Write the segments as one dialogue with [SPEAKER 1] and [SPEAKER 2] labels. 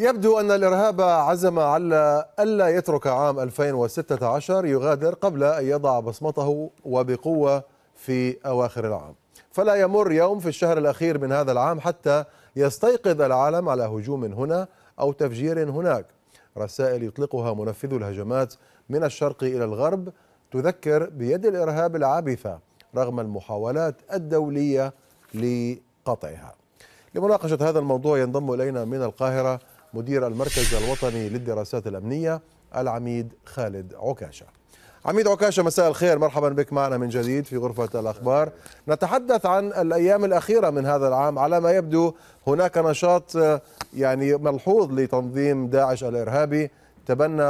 [SPEAKER 1] يبدو أن الإرهاب عزم على ألا يترك عام 2016 يغادر قبل أن يضع بصمته وبقوة في أواخر العام فلا يمر يوم في الشهر الأخير من هذا العام حتى يستيقظ العالم على هجوم هنا أو تفجير هناك رسائل يطلقها منفذو الهجمات من الشرق إلى الغرب تذكر بيد الإرهاب العابثة رغم المحاولات الدولية لقطعها لمناقشة هذا الموضوع ينضم إلينا من القاهرة مدير المركز الوطني للدراسات الأمنية العميد خالد عكاشة عميد عكاشة مساء الخير مرحبا بك معنا من جديد في غرفة الأخبار نتحدث عن الأيام الأخيرة من هذا العام على ما يبدو هناك نشاط آه، يعني ملحوظ لتنظيم داعش الإرهابي تبنى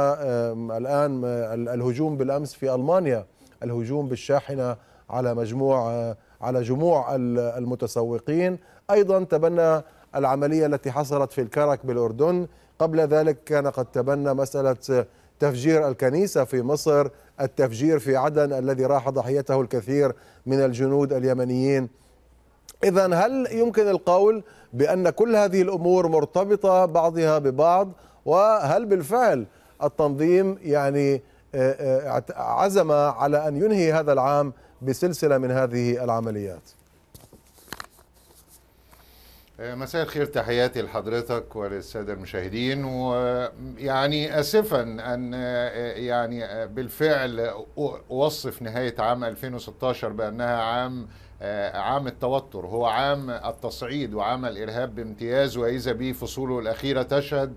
[SPEAKER 1] الآن آه، الهجوم بالأمس في ألمانيا الهجوم بالشاحنة على مجموع آه، على جموع المتسوقين أيضا تبنى العملية التي حصلت في الكرك بالأردن قبل ذلك كان قد تبنى مسألة تفجير الكنيسة في مصر التفجير في عدن الذي راح ضحيته الكثير من الجنود اليمنيين إذا هل يمكن القول بأن كل هذه الأمور مرتبطة بعضها ببعض وهل بالفعل التنظيم يعني آه، آه، عزم على أن ينهي هذا العام بسلسلة من هذه العمليات
[SPEAKER 2] آه، مساء الخير تحياتي لحضرتك وللساده المشاهدين ويعني اسفا ان آه، آه، يعني بالفعل اوصف نهايه عام 2016 بانها عام عام التوتر هو عام التصعيد وعام الارهاب بامتياز واذا به فصوله الاخيره تشهد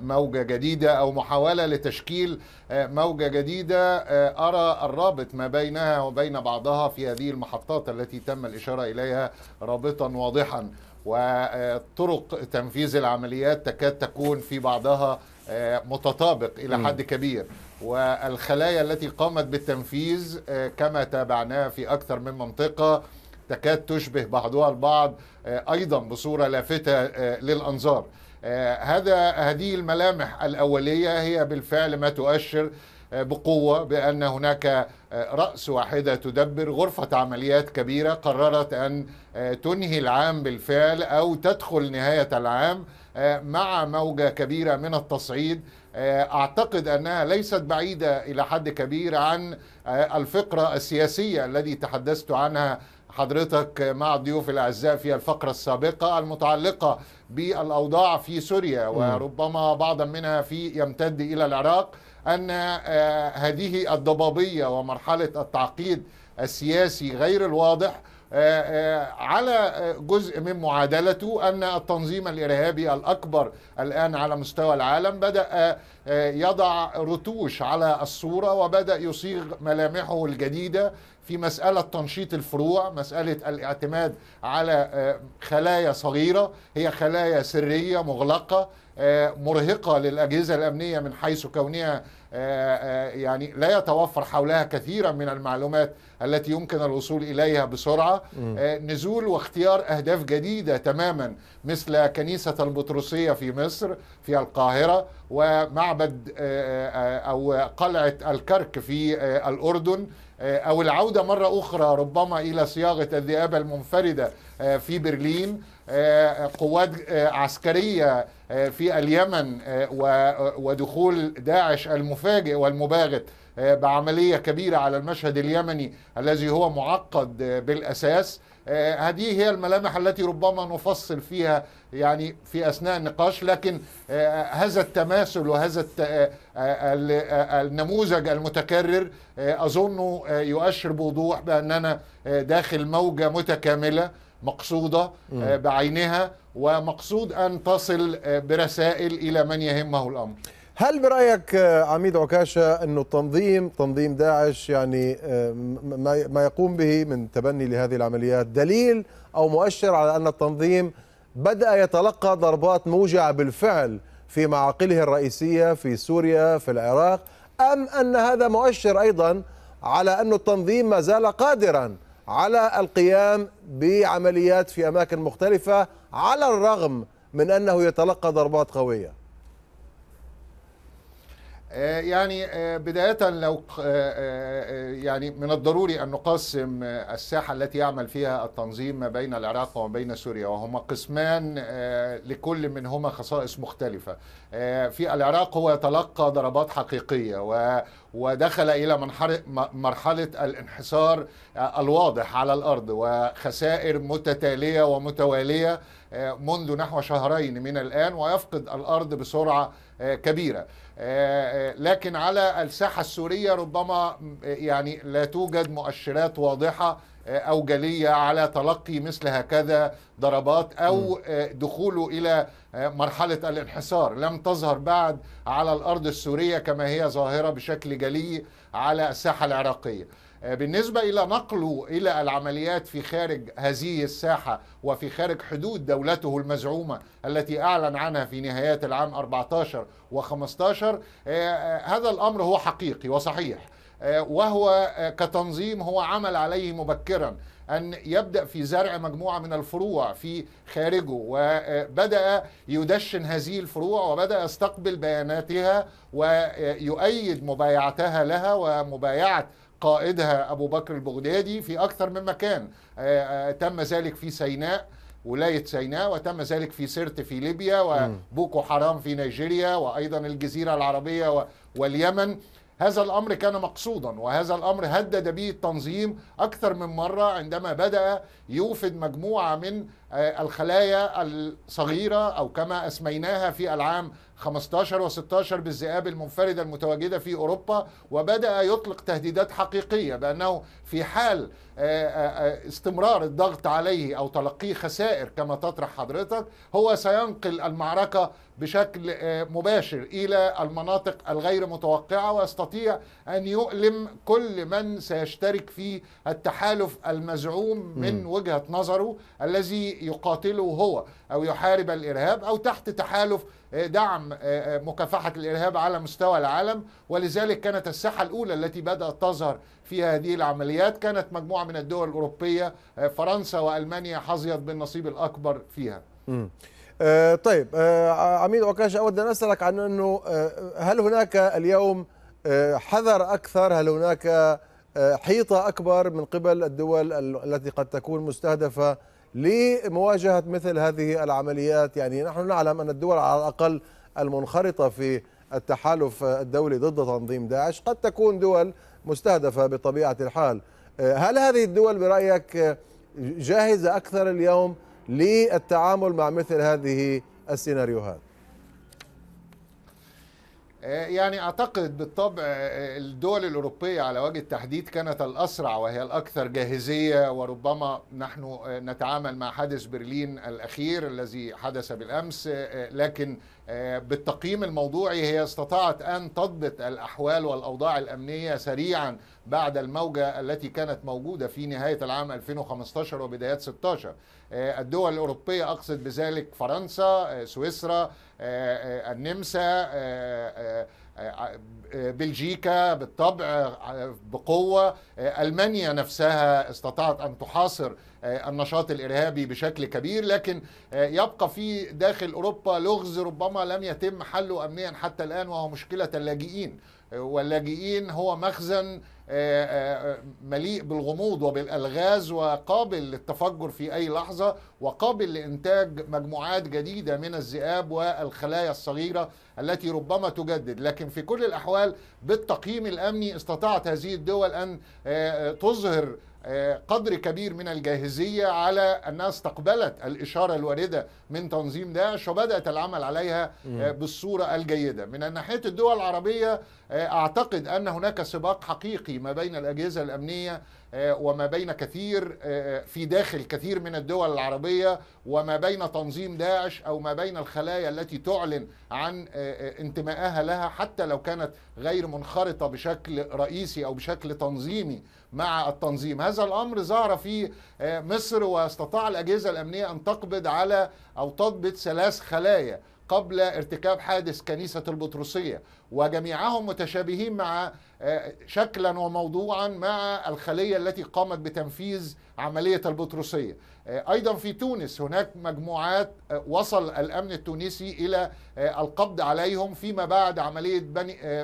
[SPEAKER 2] موجه جديده او محاوله لتشكيل موجه جديده ارى الرابط ما بينها وبين بعضها في هذه المحطات التي تم الاشاره اليها رابطا واضحا وطرق تنفيذ العمليات تكاد تكون في بعضها آه، متطابق الى حد كبير والخلايا التي قامت بالتنفيذ آه، كما تابعناه في اكثر من منطقه تكاد تشبه بعضها البعض آه، ايضا بصوره لافته للانظار هذا هذه الملامح الاوليه هي بالفعل ما تؤشر بقوة بأن هناك رأس واحدة تدبر غرفة عمليات كبيرة قررت أن تنهي العام بالفعل أو تدخل نهاية العام آه، مع موجة كبيرة من التصعيد آه، أعتقد أنها ليست بعيدة إلى حد كبير عن آه، الفقرة السياسية التي تحدثت عنها حضرتك مع ضيوف الاعزاء في الفقره السابقه المتعلقه بالاوضاع في سوريا وربما بعضا منها في يمتد الى العراق ان آه، هذه الضبابيه ومرحله التعقيد السياسي غير الواضح آه، آه، على جزء من معادلته ان التنظيم الارهابي الاكبر الان على مستوى العالم بدا يضع رتوش على الصوره وبدا يصيغ ملامحه الجديده في مسألة تنشيط الفروع مسألة الاعتماد على آه، خلايا صغيرة هي خلايا سرية مغلقة آه، مرهقة للأجهزة الأمنية من حيث كونها آه، يعني لا يتوفر حولها كثيرا من المعلومات التي يمكن الوصول إليها بسرعة نزول واختيار أهداف جديدة تماما مثل كنيسة البطرسية في مصر في القاهرة ومعبد أو قلعة الكرك في الأردن آه، او العوده مره اخرى ربما الى صياغه الذئاب المنفرده آه، في برلين آه، قوات عسكريه في اليمن ودخول داعش المفاجئ والمباغت آه، بعمليه كبيره على المشهد اليمني الذي هو معقد آه، بالاساس آه، هذه هي الملامح التي ربما نفصل فيها يعني في اثناء النقاش لكن هذا التماثل وهذا النموذج المتكرر اظن يؤشر بوضوح باننا داخل موجه متكامله مقصوده بعينها ومقصود ان تصل برسائل الى من يهمه الامر
[SPEAKER 1] هل برايك آه، عميد عكاشه انه تنظيم تنظيم داعش يعني آه، ما يقوم به من تبني لهذه العمليات دليل او مؤشر على ان التنظيم بدا يتلقى ضربات موجعه بالفعل في معاقله الرئيسيه في سوريا في العراق ام ان هذا مؤشر ايضا على أن التنظيم ما زال قادرا على القيام بعمليات في أماكن مختلفة على الرغم من أنه يتلقى ضربات قوية
[SPEAKER 2] آه، يعني آه، بداية لو آه، يعني من الضروري أن نقسم الساحة التي يعمل فيها التنظيم ما بين العراق وما بين سوريا وهما قسمان لكل منهما خصائص مختلفة في العراق هو يتلقى ضربات حقيقية ودخل إلى مرحلة الانحسار الواضح على الأرض وخسائر متتالية ومتوالية آه، منذ نحو شهرين من الآن ويفقد الأرض بسرعة آه، كبيرة آه، لكن على الساحة السورية ربما يعني لا توجد مؤشرات واضحة أو جلية على تلقي مثل هكذا ضربات أو دخوله إلى مرحلة الانحسار لم تظهر بعد على الأرض السورية كما هي ظاهرة بشكل جلي على الساحة العراقية آه، بالنسبة إلى نقله إلى العمليات في خارج هذه الساحة وفي خارج حدود دولته المزعومة التي أعلن عنها في نهايات العام 14 و15 آه، آه، هذا الأمر هو حقيقي وصحيح وهو كتنظيم هو عمل عليه مبكرا أن يبدأ في زرع مجموعة من الفروع في خارجه وبدأ يدشن هذه الفروع وبدأ يستقبل بياناتها ويؤيد مبايعتها لها ومبايعة قائدها أبو بكر البغدادي في أكثر من مكان آه، آه، تم ذلك في سيناء ولاية سيناء وتم ذلك في سرت في ليبيا وبوكو حرام في نيجيريا وأيضا الجزيرة العربية واليمن هذا الأمر كان مقصودا وهذا الأمر هدد به التنظيم أكثر من مرة عندما بدأ يوفد مجموعة من آه، الخلايا الصغيرة أو كما أسميناها في العام 15 و16 بالذئاب المنفردة المتواجدة في أوروبا وبدأ يطلق تهديدات حقيقية بأنه في حال آه، آه، استمرار الضغط عليه أو تلقيه خسائر كما تطرح حضرتك هو سينقل المعركة بشكل مباشر إلى المناطق الغير متوقعة ويستطيع أن يؤلم كل من سيشترك في التحالف المزعوم من وجهة نظره الذي يقاتله هو أو يحارب الإرهاب أو تحت تحالف آه، دعم آه، آه، مكافحة الإرهاب على مستوى العالم ولذلك كانت الساحة الأولى التي بدأت تظهر في هذه العمليات كانت مجموعة من الدول الأوروبية فرنسا وألمانيا حظيت بالنصيب الأكبر فيها
[SPEAKER 1] طيب عميد عكاش أود أن أسألك عن أنه هل هناك اليوم حذر أكثر هل هناك حيطة أكبر من قبل الدول التي قد تكون مستهدفة لمواجهة مثل هذه العمليات يعني نحن نعلم أن الدول على الأقل المنخرطة في التحالف الدولي ضد تنظيم داعش قد تكون دول مستهدفة بطبيعة الحال هل هذه الدول برأيك جاهزة أكثر اليوم للتعامل مع مثل هذه السيناريوهات
[SPEAKER 2] آه، يعني اعتقد بالطبع آه، آه، الدول الاوروبيه على وجه التحديد كانت الاسرع وهي الاكثر جاهزيه وربما نحن نتعامل مع حادث برلين الاخير الذي حدث بالامس لكن آه، بالتقييم الموضوعي هي استطاعت أن تضبط الأحوال والأوضاع الأمنية سريعا بعد الموجة التي كانت موجودة في نهاية العام 2015 وبدايات 16 آه، الدول الأوروبية أقصد بذلك فرنسا آه، سويسرا النمسا بلجيكا بالطبع بقوة ألمانيا نفسها استطاعت أن تحاصر آه، النشاط الارهابي بشكل كبير لكن آه، يبقى في داخل اوروبا لغز ربما لم يتم حله امنيا حتى الان وهو مشكله اللاجئين آه، واللاجئين هو مخزن مليء بالغموض وبالالغاز وقابل للتفجر في اي لحظه وقابل لانتاج مجموعات جديده من الذئاب والخلايا الصغيره التي ربما تجدد لكن في كل الاحوال بالتقييم الامني استطاعت هذه الدول ان تظهر قدر كبير من الجاهزية على أنها استقبلت الإشارة الواردة من تنظيم داعش وبدأت العمل عليها آه، بالصورة الجيدة من ناحية الدول العربية آه، أعتقد أن هناك سباق حقيقي ما بين الأجهزة الأمنية آه، وما بين كثير آه، آه، في داخل كثير من الدول العربية وما بين تنظيم داعش أو ما بين الخلايا التي تعلن عن انتمائها لها حتى لو كانت غير منخرطة بشكل رئيسي أو بشكل تنظيمي مع التنظيم هذا الأمر ظهر في مصر واستطاع الأجهزة الأمنية أن تقبض على أو تضبط ثلاث خلايا قبل ارتكاب حادث كنيسة البطرسية وجميعهم متشابهين مع آه، شكلا وموضوعا مع الخلية التي قامت بتنفيذ عملية البطرسية آه، أيضا في تونس هناك مجموعات آه، وصل الأمن التونسي إلى القبض عليهم فيما بعد عملية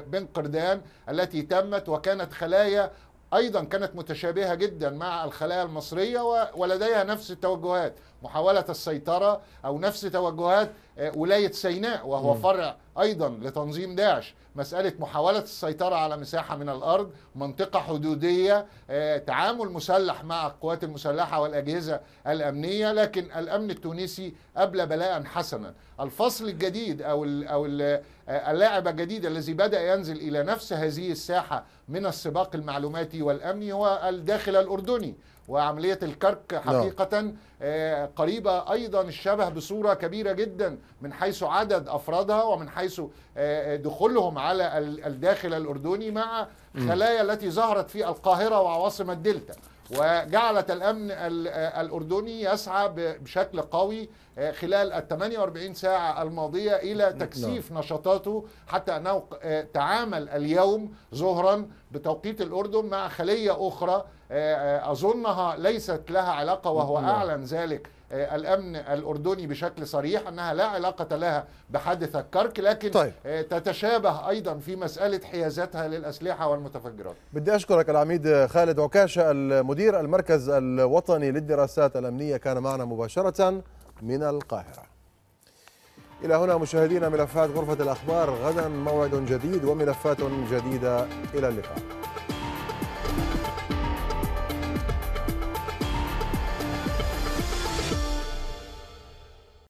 [SPEAKER 2] بن قردان التي تمت وكانت خلايا ايضا كانت متشابهه جدا مع الخلايا المصريه ولديها نفس التوجهات محاولة السيطرة أو نفس توجهات آه، ولاية سيناء وهو م. فرع أيضا لتنظيم داعش مسألة محاولة السيطرة على مساحة من الأرض منطقة حدودية آه، تعامل مسلح مع القوات المسلحة والأجهزة الأمنية لكن الأمن التونسي أبلى بلاء حسنا الفصل الجديد أو, أو آه، اللاعب الجديد الذي بدأ ينزل إلى نفس هذه الساحة من السباق المعلوماتي والأمني هو الداخل الأردني وعملية الكرك نعم. حقيقة آه، قريبة أيضا الشبه بصورة كبيرة جدا من حيث عدد أفرادها ومن حيث آه، آه، دخولهم على الداخل الأردني مع خلايا التي ظهرت في القاهرة وعواصم الدلتا وجعلت الامن الاردني يسعى بشكل قوي خلال ال 48 ساعه الماضيه الى نعم. تكثيف نشاطاته حتى انه تعامل اليوم ظهرا بتوقيت الاردن مع خليه اخرى آه، آه، أظنها ليست لها علاقة وهو نعم. أعلن ذلك آه، الامن الاردني بشكل صريح انها لا علاقه لها بحادث الكرك لكن طيب. تتشابه ايضا في مساله حيازتها للاسلحه والمتفجرات.
[SPEAKER 1] بدي اشكرك العميد خالد عكاشه المدير المركز الوطني للدراسات الامنيه كان معنا مباشره من القاهره. الى هنا مشاهدينا ملفات غرفه الاخبار غدا موعد جديد وملفات جديده الى اللقاء.